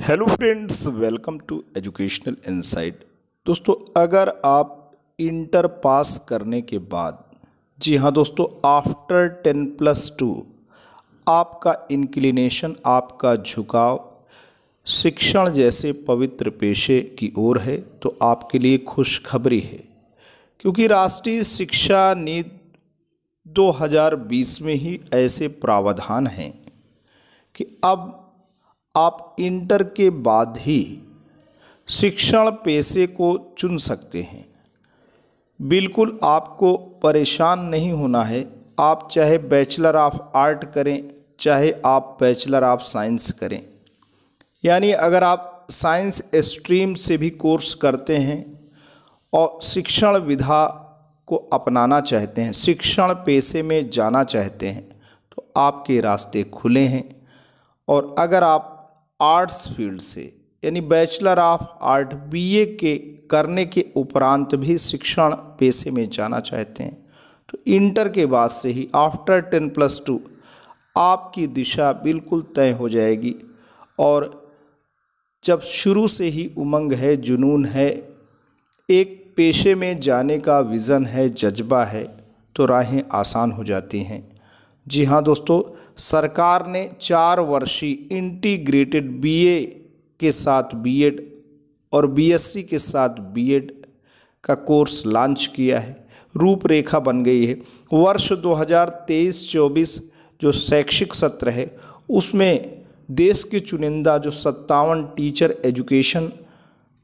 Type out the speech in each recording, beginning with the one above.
hello friends welcome to educational insight दोस्तों अगर आप इंटर पास करने के बाद जी हाँ दोस्तों आफ्टर टेन प्लस टू आपका इंक्लिनेशन आपका झुकाव शिक्षण जैसे पवित्र पेशे की ओर है तो आपके लिए खुशखबरी है क्योंकि राष्ट्रीय शिक्षा नीति 2020 में ही ऐसे प्रावधान हैं कि अब आप इंटर के बाद ही शिक्षण पेशे को चुन सकते हैं बिल्कुल आपको परेशान नहीं होना है आप चाहे बैचलर ऑफ आर्ट करें चाहे आप बैचलर ऑफ साइंस करें यानी अगर आप साइंस स्ट्रीम से भी कोर्स करते हैं और शिक्षण विधा को अपनाना चाहते हैं शिक्षण पेशे में जाना चाहते हैं तो आपके रास्ते खुले हैं और अगर आप आर्ट्स फील्ड से यानी बैचलर ऑफ आर्ट बीए के करने के उपरांत भी शिक्षण पेशे में जाना चाहते हैं तो इंटर के बाद से ही आफ्टर टेन प्लस टू आपकी दिशा बिल्कुल तय हो जाएगी और जब शुरू से ही उमंग है जुनून है एक पेशे में जाने का विज़न है जज्बा है तो राहें आसान हो जाती हैं जी हाँ दोस्तों सरकार ने चार वर्षीय इंटीग्रेटेड बीए के साथ बीएड और बीएससी के साथ बीएड का कोर्स लॉन्च किया है रूपरेखा बन गई है वर्ष 2023-24 जो शैक्षिक सत्र है उसमें देश के चुनिंदा जो सत्तावन टीचर एजुकेशन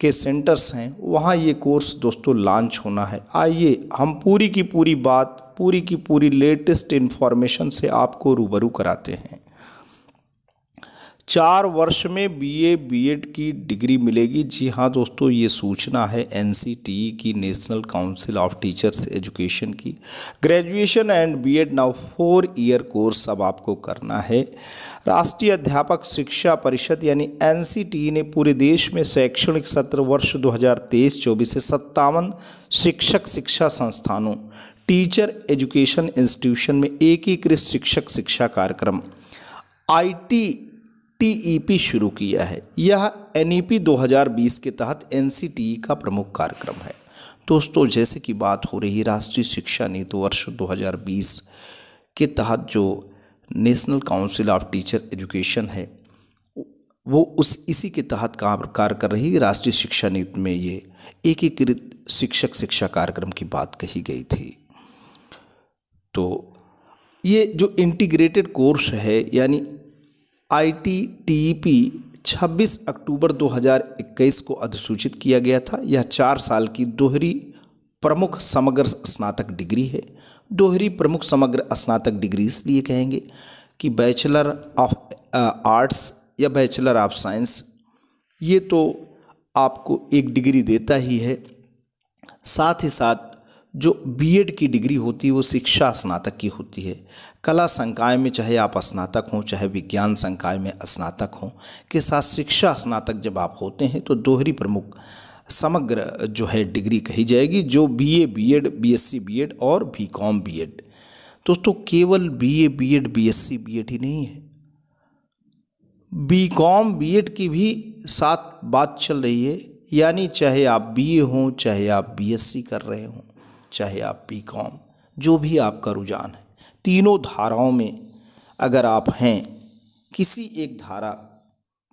के सेंटर्स हैं वहाँ ये कोर्स दोस्तों लॉन्च होना है आइए हम पूरी की पूरी बात पूरी की पूरी लेटेस्ट इन्फॉर्मेशन से आपको रूबरू कराते हैं चार वर्ष में बीए बीएड की डिग्री मिलेगी जी हाँ दोस्तों ये सूचना है एन e की National Council of Teachers Education की graduation and BEd now four year course अब आपको करना है राष्ट्रीय अध्यापक शिक्षा परिषद यानी एन e ने पूरे देश में शैक्षणिक सत्र वर्ष 2023-24 से सत्तावन शिक्षक शिक्षा संस्थानों टीचर एजुकेशन इंस्टीट्यूशन में एकीकृत शिक्षक शिक्षा कार्यक्रम I T T E P शुरू किया है यह एन ई पी दो हज़ार बीस के तहत एन सी टी ई का प्रमुख कार्यक्रम है दोस्तों जैसे कि बात हो रही है राष्ट्रीय शिक्षा नीति वर्ष 2020 के तहत जो National Council of Teacher Education है वो उस इसी के तहत कार्य कर रही राष्ट्रीय शिक्षा नीति में ये एकीकृत शिक्षक शिक्षा कार्यक्रम की बात कही गई थी तो ये जो इंटीग्रेटेड कोर्स है यानी आई टी टी पी छब्बीस अक्टूबर 2021 को अधिसूचित किया गया था यह चार साल की दोहरी प्रमुख समग्र स्नातक डिग्री है दोहरी प्रमुख समग्र स्नातक डिग्री इसलिए कहेंगे कि बैचलर ऑफ आर्ट्स या बैचलर ऑफ साइंस ये तो आपको एक डिग्री देता ही है साथ ही साथ जो बीएड की डिग्री होती है वो शिक्षा स्नातक की होती है कला संकाय में चाहे आप स्नातक हों चाहे विज्ञान संकाय में स्नातक हों के साथ शिक्षा स्नातक जब आप होते हैं तो दोहरी प्रमुख समग्र जो है डिग्री कही जाएगी जो बीए बीएड बीएससी बीएड और बीकॉम बीएड दोस्तों केवल बीए बीएड बीएससी बीएड ही नहीं है बीकॉम बीएड की भी साथ बात चल रही है यानी चाहे आप बीए हों चाहे आप बीएससी कर रहे हों चाहे आप पी कॉम जो भी आपका रुझान है तीनों धाराओं में अगर आप हैं किसी एक धारा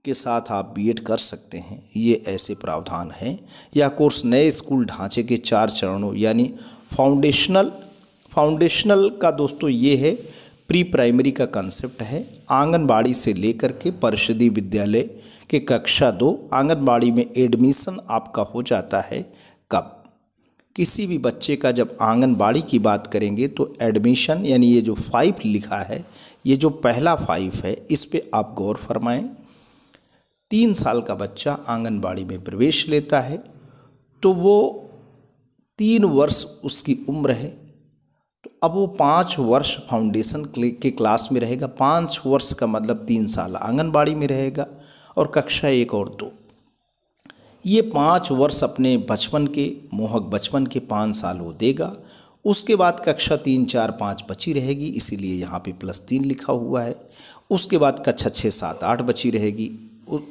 के साथ आप बीएड कर सकते हैं ये ऐसे प्रावधान हैं या कोर्स नए स्कूल ढांचे के चार चरणों यानी फाउंडेशनल फाउंडेशनल का दोस्तों ये है प्री प्राइमरी का कंसेप्ट है आंगनबाड़ी से लेकर के परिषदी विद्यालय के कक्षा दो आंगनबाड़ी में एडमिशन आपका हो जाता है किसी भी बच्चे का जब आंगनबाड़ी की बात करेंगे तो एडमिशन यानी ये जो फाइव लिखा है ये जो पहला फाइव है इस पर आप गौर फरमाएं तीन साल का बच्चा आंगनबाड़ी में प्रवेश लेता है तो वो तीन वर्ष उसकी उम्र है तो अब वो पाँच वर्ष फाउंडेशन के क्लास में रहेगा पाँच वर्ष का मतलब तीन साल आंगनबाड़ी में रहेगा और कक्षा एक और दो ये पाँच वर्ष अपने बचपन के मोहक बचपन के पाँच साल वो देगा उसके बाद कक्षा तीन चार पाँच बची रहेगी इसीलिए यहाँ पे प्लस तीन लिखा हुआ है उसके बाद कक्षा छः सात आठ बची रहेगी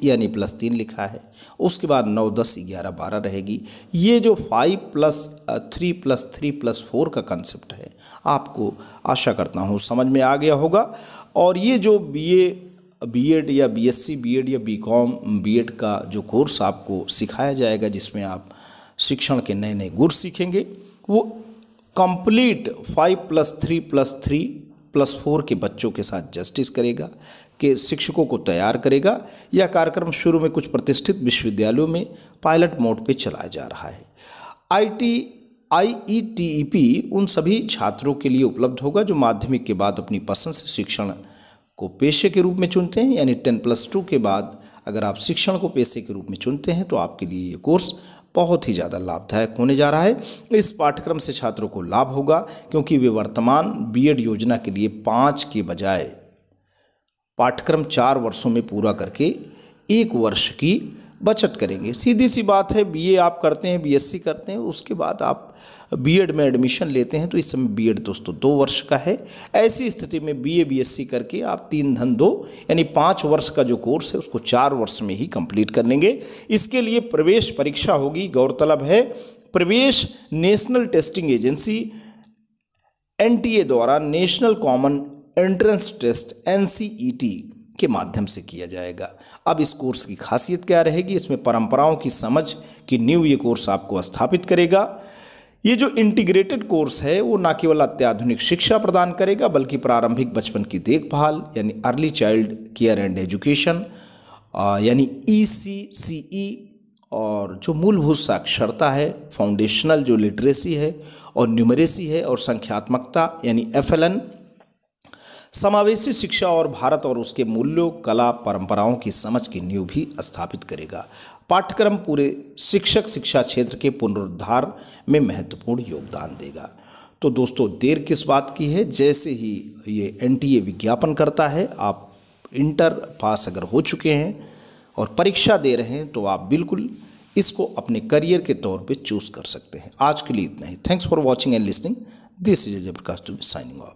यानी प्लस तीन लिखा है उसके बाद नौ दस ग्यारह बारह रहेगी ये जो five plus three plus three plus four का कंसेप्ट है आपको आशा करता हूँ समझ में आ गया होगा और ये जो बी बीएड या बीएससी बीएड या बीकॉम बीएड का जो कोर्स आपको सिखाया जाएगा जिसमें आप शिक्षण के नए नए गुर सीखेंगे वो complete five plus three plus three plus four के बच्चों के साथ जस्टिस करेगा के शिक्षकों को तैयार करेगा यह कार्यक्रम शुरू में कुछ प्रतिष्ठित विश्वविद्यालयों में पायलट मोड पे चलाया जा रहा है आईटी आईईटीईपी e e उन सभी छात्रों के लिए उपलब्ध होगा जो माध्यमिक के बाद अपनी पसंद से शिक्षण को पेशे के रूप में चुनते हैं यानी टेन प्लस टू के बाद अगर आप शिक्षण को पेशे के रूप में चुनते हैं तो आपके लिए ये कोर्स बहुत ही ज़्यादा लाभदायक होने जा रहा है इस पाठ्यक्रम से छात्रों को लाभ होगा क्योंकि वे वर्तमान बीएड योजना के लिए पाँच के बजाय पाठ्यक्रम चार वर्षों में पूरा करके एक वर्ष की बचत करेंगे सीधी सी बात है बीए आप करते हैं बीएससी करते हैं उसके बाद आप बीएड में एडमिशन लेते हैं तो इस समय बीएड दोस्तों दो वर्ष का है ऐसी स्थिति में बीए बीएससी करके आप तीन धन दो यानी पाँच वर्ष का जो कोर्स है उसको चार वर्ष में ही कंप्लीट कर लेंगे इसके लिए प्रवेश परीक्षा होगी गौरतलब है प्रवेश नेशनल टेस्टिंग एजेंसी एन द्वारा National Common Entrance Test N के माध्यम से किया जाएगा अब इस कोर्स की खासियत क्या रहेगी इसमें परंपराओं की समझ की न्यू ये कोर्स आपको स्थापित करेगा ये जो इंटीग्रेटेड कोर्स है वो ना केवल अत्याधुनिक शिक्षा प्रदान करेगा बल्कि प्रारंभिक बचपन की देखभाल यानी early child care and education यानी ई सी सी ई और जो मूलभूत साक्षरता है फाउंडेशनल जो लिटरेसी है और न्यूमरेसी है और संख्यात्मकता यानी एफ एल एन समावेशी शिक्षा और भारत और उसके मूल्यों कला परंपराओं की समझ की नींव भी स्थापित करेगा पाठ्यक्रम पूरे शिक्षक शिक्षा क्षेत्र के पुनरुद्धार में महत्वपूर्ण योगदान देगा तो दोस्तों देर किस बात की है जैसे ही ये एन विज्ञापन करता है आप इंटर पास अगर हो चुके हैं और परीक्षा दे रहे हैं तो आप बिल्कुल इसको अपने करियर के तौर पे चूज़ कर सकते हैं आज के लिए इतना ही thanks for watching and listening this is Ajay Prakash to signing of